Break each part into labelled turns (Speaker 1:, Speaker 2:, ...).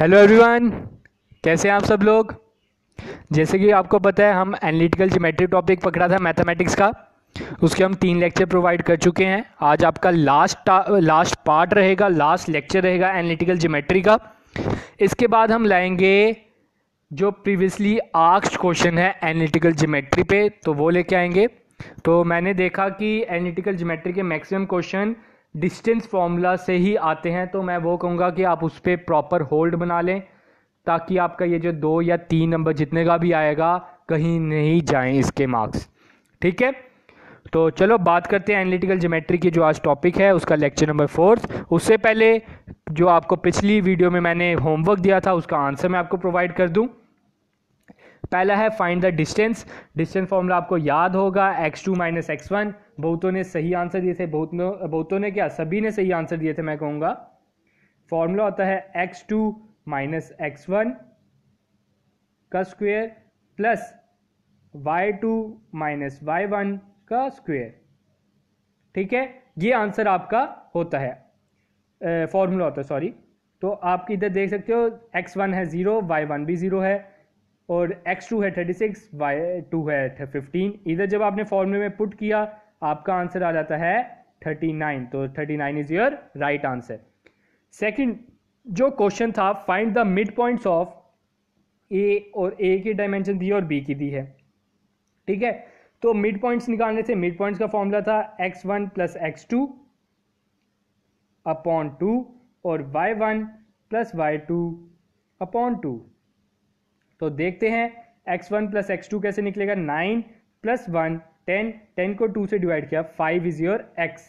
Speaker 1: hello everyone कैसे हैं आप सब लोग जैसे कि आपको पता है हम एनालिटिकल जोमेट्री टॉपिक पकड़ा था मैथमेटिक्स का उसके हम तीन लेक्चर प्रोवाइड कर चुके हैं आज आपका लास्ट लास्ट पार्ट रहेगा लास्ट लेक्चर रहेगा एनालिटिकल ज्योमेट्री का इसके बाद हम लाएंगे जो प्रीवियसली आर्क्स क्वेश्चन है एनालिटिकल ज्योमेट्री पे तो वो लेके आएंगे तो मैंने देखा कि एनालिटिकल ज्योमेट्री के मैक्सिमम क्वेश्चन डिस्टेंस फॉर्मूला से ही आते हैं तो मैं वो कहूँगा कि आप उस पर प्रॉपर होल्ड बना लें ताकि आपका ये जो दो या तीन नंबर जितने का भी आएगा कहीं नहीं जाएं इसके मार्क्स ठीक है तो चलो बात करते हैं एनालिटिकल जोमेट्री की जो आज टॉपिक है उसका लेक्चर नंबर फोर्थ उससे पहले जो आपको पिछली वीडियो में मैंने होमवर्क दिया था उसका आंसर मैं आपको प्रोवाइड कर दूँ पहला है find the distance distance formula आपको याद होगा x two minus x one बहुतों ने सही आंसर दिए थे बहुत बहुतों ने क्या सभी ने सही आंसर दिए थे मैं कहूँगा फॉर्मूला होता है x two minus x one का square plus y two minus y one का स्क्वेयर ठीक है ये आंसर आपका होता है फॉर्मूला होता है सॉरी तो आप इधर देख सकते हो एक्स वन है ज़ीरो वाई वन भी ज़ीरो है और एक्स टू है थर्टी सिक्स वाई टू है फिफ्टीन इधर जब आपने फॉर्मूले में पुट किया आपका आंसर आ जाता है थर्टी नाइन तो thirty nine is your right answer second जो क्वेश्चन था find the mid points of A और ए की डायमेंशन दी और बी की दी है ठीक है तो मिड पॉइंट्स निकालने से मिड पॉइंट्स का फॉर्मूला था x one plus x two upon two और y one plus y two upon two तो देखते हैं x one plus x two कैसे निकलेगा nine plus one ten ten को टू से डिवाइड किया फाइव इज योर एक्स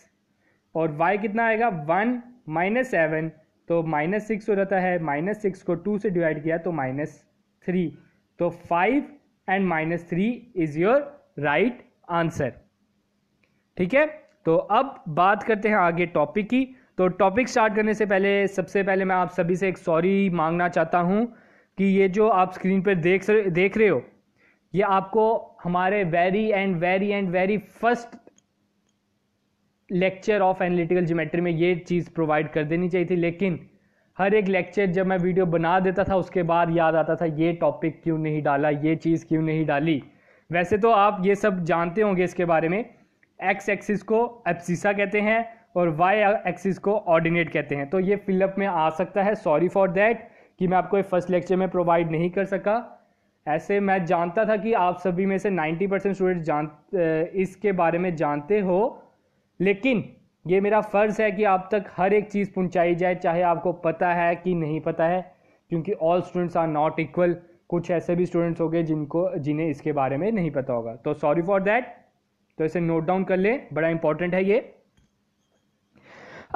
Speaker 1: और वाई कितना आएगा वन माइनस सेवन तो माइनस सिक्स हो जाता है माइनस सिक्स को टू से डिवाइड किया तो माइनस थ्री तो five and minus three is your right answer ठीक है तो अब बात करते हैं आगे टॉपिक की तो टॉपिक स्टार्ट करने से पहले सबसे पहले मैं आप सभी से एक सॉरी मांगना चाहता हूं कि ये जो आप स्क्रीन पर देख देख रहे हो ये आपको हमारे very and very and very first lecture of analytical geometry में ये चीज़ प्रोवाइड कर देनी चाहिए थी लेकिन हर एक लेक्चर जब मैं वीडियो बना देता था उसके बाद याद आता था ये टॉपिक क्यों नहीं डाला ये चीज़ क्यों नहीं डाली वैसे तो आप ये सब जानते होंगे इसके बारे में एक्स एक्सिस को एप्सिसा कहते हैं और वाई एक्सिस को ऑर्डिनेट कहते हैं तो ये फिलअप में आ सकता है सॉरी फॉर दैट कि मैं आपको फर्स्ट लेक्चर में प्रोवाइड नहीं कर सका ऐसे मैं जानता था कि आप सभी में से 90 परसेंट स्टूडेंट जान इसके बारे में जानते हो लेकिन ये मेरा फ़र्ज़ है कि आप तक हर एक चीज़ पहुंचाई जाए चाहे आपको पता है कि नहीं पता है क्योंकि all students are not equal कुछ ऐसे भी स्टूडेंट्स होंगे जिनको जिन्हें इसके बारे में नहीं पता होगा तो सॉरी फॉर दैट तो इसे नोट डाउन कर लें बड़ा इंपॉर्टेंट है ये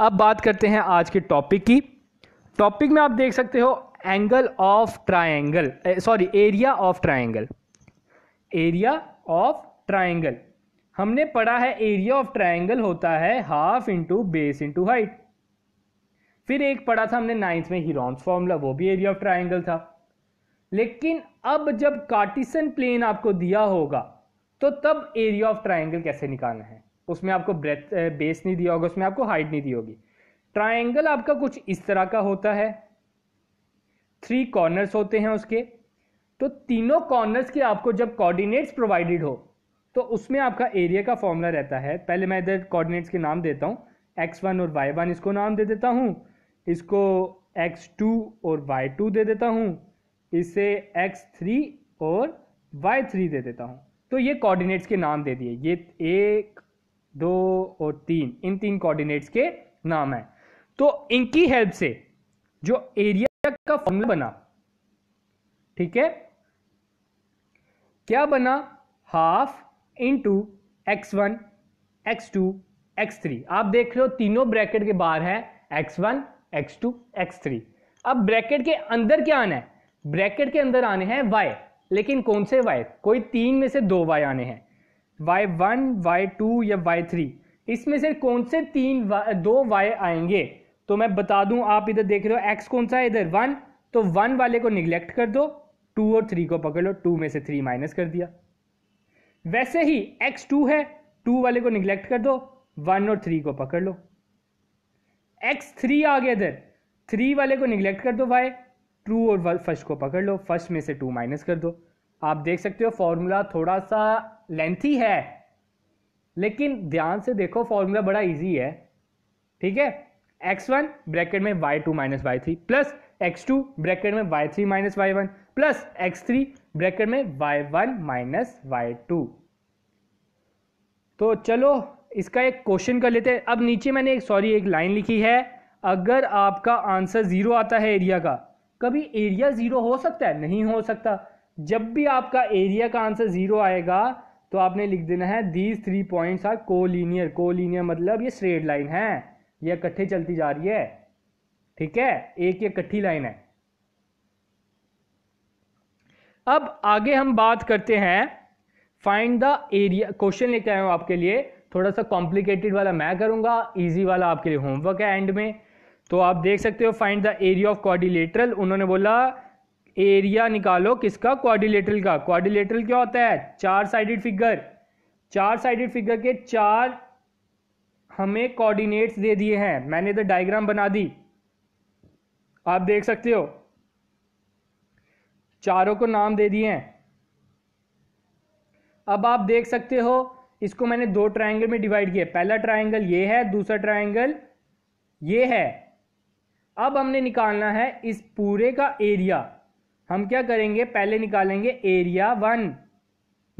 Speaker 1: अब बात करते हैं आज के टॉपिक की टॉपिक में आप देख सकते हो angle of triangle sorry area of triangle area of triangle हमने पढ़ा है एरिया ऑफ ट्राइंगल होता है half into base into height फिर एक पढ़ा था हमने नाइन्थ में हीरोन्स फॉर्मूला वो भी एरिया ऑफ ट्राइंगल था लेकिन अब जब कार्टिसन प्लेन आपको दिया होगा तो तब एरिया ऑफ ट्राइंगल कैसे निकालना है उसमें आपको ब्रेथ बेस eh, नहीं दिया होगा उसमें आपको हाइट नहीं दी होगी ट्राइंगल आपका कुछ इस तरह का होता है थ्री कॉर्नर्स होते हैं उसके तो तीनों कॉर्नर्स के आपको जब कोऑर्डिनेट्स प्रोवाइडेड हो तो उसमें आपका एरिया का फॉर्मूला रहता है पहले मैं इधर कोऑर्डिनेट्स के नाम देता हूँ एक्स वन और वाई वन इसको नाम दे देता हूँ इसको एक्स टू और वाई टू दे देता हूँ इसे एक्स थ्री और वाई थ्री दे देता हूँ तो ये कोऑर्डिनेट्स के नाम दे दिए ये एक दो और तीन इन तीन कोऑर्डिनेट्स के नाम हैं तो इनकी हेल्प से जो एरिया का फॉर्मूला बना ठीक है क्या बना half into x one x two x three आप देख रहे हो तीनों ब्रैकेट के बाहर है x one x two x three अब ब्रैकेट के अंदर क्या आना है ब्रैकेट के अंदर आने हैं वाई लेकिन कौन से वाई कोई तीन में से दो वाई आने हैं वाई वन वाई टू या वाई थ्री इसमें से कौन से तीन दो वाई आएंगे तो मैं बता दूं आप इधर देख रहे हो एक्स कौन सा है इधर वन तो वन वाले को निग्लेक्ट कर दो टू और थ्री को पकड़ लो टू में से थ्री माइनस कर दिया वैसे ही एक्स टू है टू वाले को निग्लेक्ट कर दो वन और थ्री को पकड़ लो एक्स थ्री आ गया इधर थ्री वाले को निग्लेक्ट कर दो वाई टू और फर्स्ट को पकड़ लो फर्स्ट में से टू माइनस कर दो आप देख सकते हो फॉर्मूला थोड़ा सा लेंथी है लेकिन ध्यान से देखो फॉर्मूला बड़ा इजी है ठीक है एक्स वन ब्रैकेट में y two minus y three plus x two bracket में y three minus y one plus x three bracket में y one minus y two तो चलो इसका एक क्वेश्चन कर लेते हैं अब नीचे मैंने एक सॉरी एक लाइन लिखी है अगर आपका आंसर ज़ीरो आता है एरिया का कभी एरिया ज़ीरो हो सकता है नहीं हो सकता जब भी आपका एरिया का आंसर ज़ीरो आएगा तो आपने लिख देना है these three points are collinear collinear मतलब ये स्ट्रेट लाइन है ये इकट्ठे चलती जा रही है ठीक है एक ये इकट्ठी लाइन है अब आगे हम बात करते हैं फाइंड द एरिया क्वेश्चन लेके आया हूं आपके लिए थोड़ा सा कॉम्प्लिकेटेड वाला मैं करूंगा इजी वाला आपके लिए होमवर्क है एंड में तो आप देख सकते हो find the area of quadrilateral उन्होंने बोला एरिया निकालो किसका क्वारिलेटरल का क्वारिलेटरल क्या होता है चार साइडेड फिगर चार साइडेड फिगर के चार हमें कोऑर्डिनेट्स दे दिए हैं मैंने इधर तो डायग्राम बना दी आप देख सकते हो चारों को नाम दे दिए हैं अब आप देख सकते हो इसको मैंने दो ट्रायंगल में डिवाइड किया पहला ट्रायंगल ये है दूसरा ट्रायंगल ये है अब हमने निकालना है इस पूरे का एरिया हम क्या करेंगे पहले निकालेंगे एरिया वन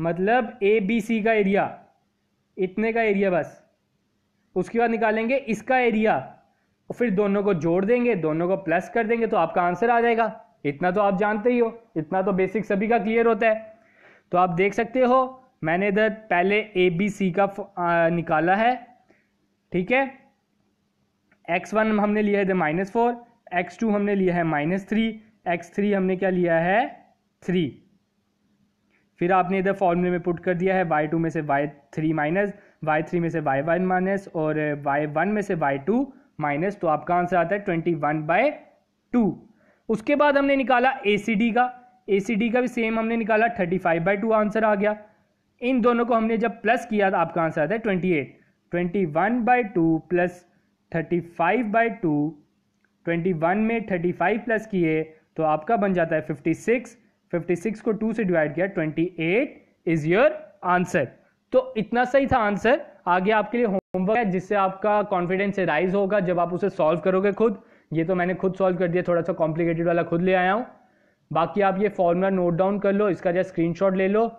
Speaker 1: मतलब ए बी सी का एरिया इतने का एरिया बस उसके बाद निकालेंगे इसका एरिया और फिर दोनों को जोड़ देंगे दोनों को प्लस कर देंगे तो आपका आंसर आ जाएगा इतना तो आप जानते ही हो इतना तो बेसिक सभी का क्लियर होता है तो आप देख सकते हो मैंने इधर पहले ए बी सी का निकाला है ठीक है एक्स वन हमने लिया है माइनस फोर एक्स टू हमने लिया है माइनस थ्री एक्स थ्री हमने क्या लिया है थ्री फिर आपने इधर फॉर्मूले में पुट कर दिया है वाई टू में से y three minus y three में से वाई वन माइनस और वाई uh, वन में से वाई टू माइनस तो आपका आंसर आता है ट्वेंटी वन बाय टू उसके बाद हमने निकाला ए सी डी का ए सी डी का भी सेम हमने निकाला thirty five by two answer आ गया इन दोनों को हमने जब प्लस किया तो आपका आंसर आता है twenty eight twenty one by two plus thirty five by two twenty one में थर्टी फाइव प्लस किए तो आपका बन जाता है फिफ्टी सिक्स फिफ्टी सिक्स को टू से डिवाइड किया twenty eight is your answer तो इतना सही था आंसर आगे आपके लिए होमवर्क है जिससे आपका कॉन्फिडेंस राइज होगा जब आप उसे सॉल्व करोगे खुद ये तो मैंने खुद सॉल्व कर दिया थोड़ा सा कॉम्प्लिकेटेड वाला खुद ले आया हूँ बाकी आप ये फॉर्मूला नोट डाउन कर लो इसका स्क्रीन शॉट ले लो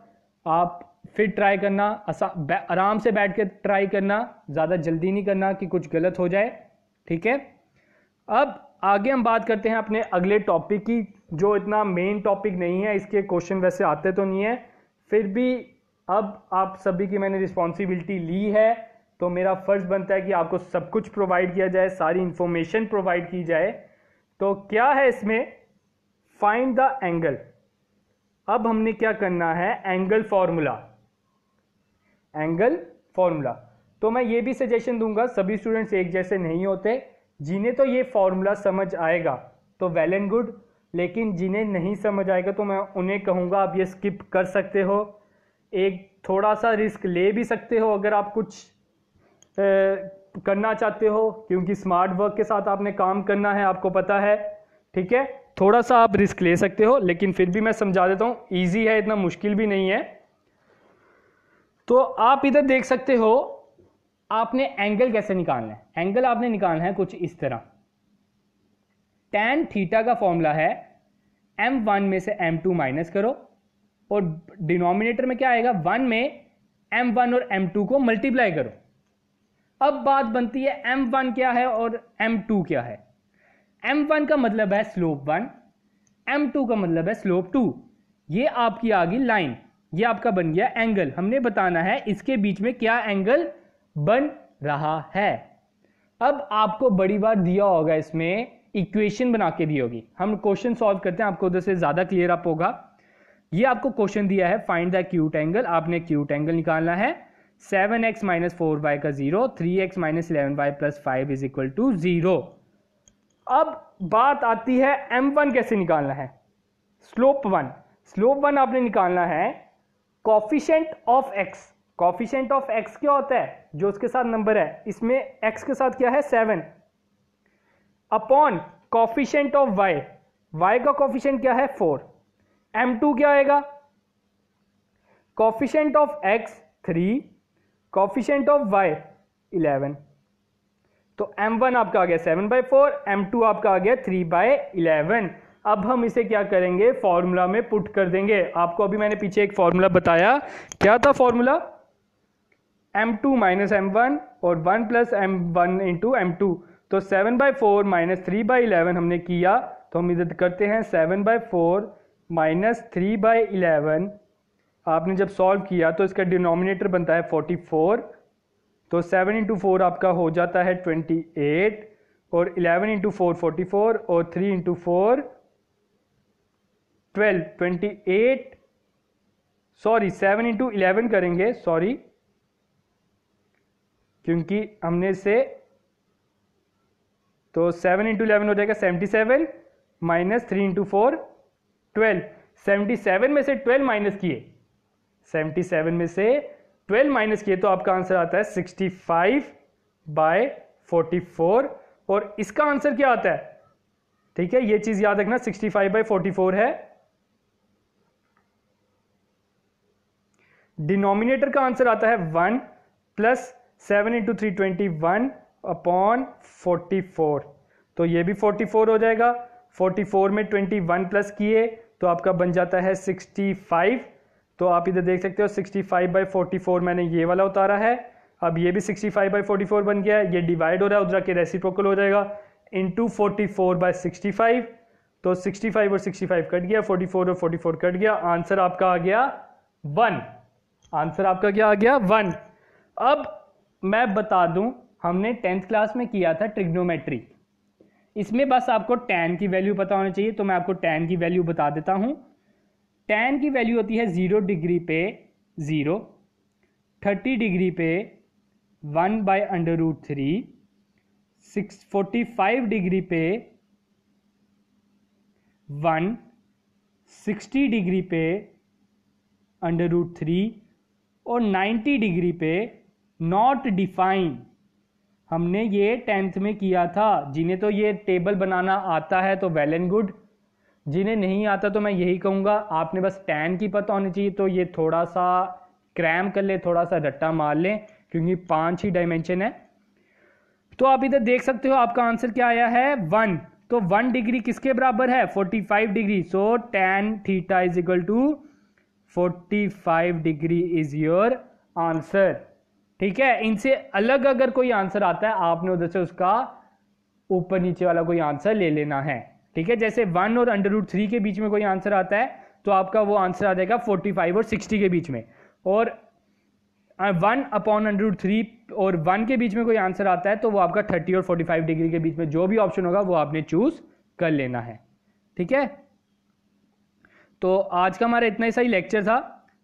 Speaker 1: आप फिर ट्राई करना आराम से बैठ कर ट्राई करना ज़्यादा जल्दी नहीं करना कि कुछ गलत हो जाए ठीक है अब आगे हम बात करते हैं अपने अगले टॉपिक की जो इतना मेन टॉपिक नहीं है इसके क्वेश्चन वैसे आते तो नहीं है फिर भी अब आप सभी की मैंने रिस्पॉन्सिबिलिटी ली है तो मेरा फ़र्ज़ बनता है कि आपको सब कुछ प्रोवाइड किया जाए सारी इन्फॉर्मेशन प्रोवाइड की जाए तो क्या है इसमें फाइंड द एंगल अब हमने क्या करना है एंगल फॉर्मूला एंगल फॉर्मूला तो मैं ये भी सजेशन दूंगा सभी स्टूडेंट्स एक जैसे नहीं होते जिन्हें तो ये फॉर्मूला समझ आएगा तो वेल एंड गुड लेकिन जिन्हें नहीं समझ आएगा तो मैं उन्हें कहूँगा आप ये स्किप कर सकते हो एक थोड़ा सा रिस्क ले भी सकते हो अगर आप कुछ ए, करना चाहते हो क्योंकि स्मार्ट वर्क के साथ आपने काम करना है आपको पता है ठीक है थोड़ा सा आप रिस्क ले सकते हो लेकिन फिर भी मैं समझा देता हूँ ईजी है इतना मुश्किल भी नहीं है तो आप इधर देख सकते हो आपने एंगल कैसे निकालना है एंगल आपने निकालना है कुछ इस तरह टेन थीटा का फॉर्मूला है एम वन में से एम टू माइनस करो और डिनोमिनेटर में क्या आएगा वन में एम वन और एम टू को मल्टीप्लाई करो अब बात बनती है एम वन क्या है और एम टू क्या है एम वन का मतलब है स्लोप वन एम टू का मतलब है स्लोप टू ये आपकी आ गई लाइन ये आपका बन गया एंगल हमने बताना है इसके बीच में क्या एंगल बन रहा है अब आपको बड़ी बार दिया होगा इसमें इक्वेशन बना के दी होगी हम क्वेश्चन सॉल्व करते हैं आपको उधर से ज़्यादा क्लियर अप होगा ये आपको क्वेश्चन दिया है फाइंड द क्यूट एंगल आपने क्यूट एंगल निकालना है seven x minus four y का zero three x minus eleven y plus five is equal to zero अब बात आती है एम वन कैसे निकालना है स्लोप वन स्लोप वन आपने निकालना है coefficient of x coefficient of x क्या होता है जो उसके साथ नंबर है इसमें एक्स के साथ क्या है seven upon coefficient of y y का कॉफिशेंट क्या है फोर एम टू क्या आएगा coefficient of x three coefficient of y eleven तो एम वन आपका आ गया seven by four M two आपका आ गया थ्री बाय इलेवन अब हम इसे क्या करेंगे फॉर्मूला में पुट कर देंगे आपको अभी मैंने पीछे एक फॉर्मूला बताया क्या था formula M two minus M one और one plus M one into M two तो seven by four minus three by eleven हमने किया तो हम इधर करते हैं seven by four minus three by eleven आपने जब सॉल्व किया तो इसका डिनोमिनेटर बनता है फोर्टी फोर तो सेवन इंटू फोर आपका हो जाता है ट्वेंटी एट और eleven into four forty four और three into four twelve twenty eight sorry seven into eleven करेंगे सॉरी क्योंकि हमने से तो सेवन इंटू इलेवन हो जाएगा seventy seven minus three into four twelve seventy seven में से ट्वेल्व माइनस किए सेवेंटी सेवन में से ट्वेल्व माइनस किए तो आपका आंसर आता है sixty five by forty four और इसका आंसर क्या आता है ठीक है ये चीज याद रखना sixty five by forty four है डिनोमिनेटर का आंसर आता है one plus seven into three twenty one upon forty four तो ये भी फोर्टी फोर हो जाएगा फोर्टी फोर में ट्वेंटी वन प्लस किए तो आपका बन जाता है सिक्सटी फाइव तो आप इधर देख सकते हो sixty five by forty four मैंने ये वाला उतारा है अब ये भी sixty five by forty four बन गया है ये डिवाइड हो रहा है उधर के रेसिप्रोकल हो जाएगा into forty four by sixty five तो सिक्सटी फाइव और सिक्सटी फाइव कट गया फोर्टी फोर और फोर्टी फोर कट गया आंसर आपका आ गया वन आंसर आपका क्या आ गया वन अब मैं बता दूं हमने टेंथ क्लास में किया था ट्रिग्नोमेट्री इसमें बस आपको टेन की वैल्यू पता होनी चाहिए तो मैं आपको टेन की वैल्यू बता देता हूँ टेन की वैल्यू होती है ज़ीरो डिग्री पे ज़ीरो थर्टी डिग्री पे one by under root three six forty five degree पे वन सिक्सटी डिग्री पे अंडर रूट थ्री और नाइन्टी डिग्री पे नॉट डिफाइन हमने ये टेंथ में किया था जिन्हें तो ये टेबल बनाना आता है तो वेल एंड गुड जिन्हें नहीं आता तो मैं यही कहूँगा आपने बस टेन की पता होनी चाहिए तो ये थोड़ा सा क्रैम कर ले थोड़ा सा रट्टा मार लें क्योंकि पांच ही डायमेंशन है तो आप इधर देख सकते हो आपका आंसर क्या आया है वन तो वन डिग्री किसके बराबर है forty five degree so tan theta is equal to forty five degree is your answer ठीक है इनसे अलग अगर कोई आंसर आता है आपने उधर से उसका ऊपर नीचे वाला कोई आंसर ले लेना है ठीक है जैसे वन और अंडर रूट थ्री के बीच में कोई आंसर आता है तो आपका वो आंसर आ जाएगा फोर्टी फाइव और सिक्सटी के बीच में और one upon under root three और वन के बीच में कोई आंसर आता है तो वो आपका थर्टी और फोर्टी फाइव डिग्री के बीच में जो भी ऑप्शन होगा वो आपने चूज कर लेना है ठीक है तो आज का हमारा इतना ही सही लेक्चर था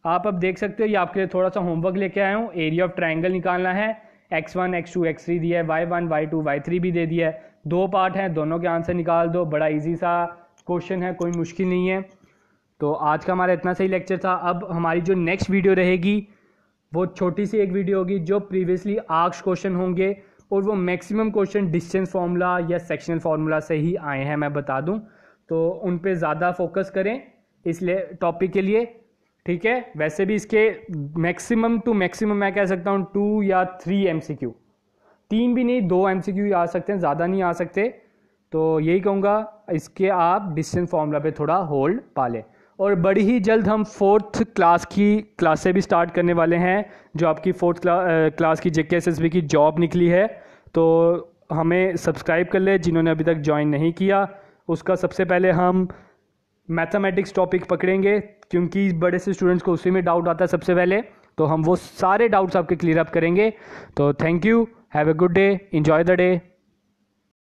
Speaker 1: आप अब देख सकते हो ये आपके लिए थोड़ा सा होमवर्क लेके आया हूँ एरिया ऑफ ट्राइंगल निकालना है x one x two x three दिया है y one y two y three भी दे दिया है दो पार्ट हैं दोनों के आंसर निकाल दो बड़ा इजी सा क्वेश्चन है कोई मुश्किल नहीं है तो आज का हमारा इतना सही लेक्चर था अब हमारी जो नेक्स्ट वीडियो रहेगी वो छोटी सी एक वीडियो होगी जो प्रीवियसली आर्क्स क्वेश्चन होंगे और वो मैक्सिमम क्वेश्चन डिस्टेंस फार्मूला या सेक्शनल फार्मूला से ही आए हैं मैं बता दूं तो उन पे ज़्यादा फोकस करें इसलिए टॉपिक के लिए ठीक है वैसे भी इसके मैक्सिमम टू मैक्सिमम मैं कह सकता हूँ टू या थ्री एम तीन भी नहीं दो एम सी आ सकते हैं ज़्यादा नहीं आ सकते तो यही कहूँगा इसके आप डिस्टेंस फॉर्मूला पे थोड़ा होल्ड पा लें और बड़ी ही जल्द हम फोर्थ क्लास की क्लासें भी स्टार्ट करने वाले हैं जो आपकी फोर्थ क्लास की जेके एस की जॉब निकली है तो हमें सब्सक्राइब कर ले जिन्होंने अभी तक ज्वाइन नहीं किया उसका सबसे पहले हम मैथमेटिक्स टॉपिक पकड़ेंगे क्योंकि बड़े से स्टूडेंट्स को उसी में डाउट आता है सबसे पहले तो हम वो सारे डाउट्स आपके क्लियर अप करेंगे तो thank you have a good day enjoy the day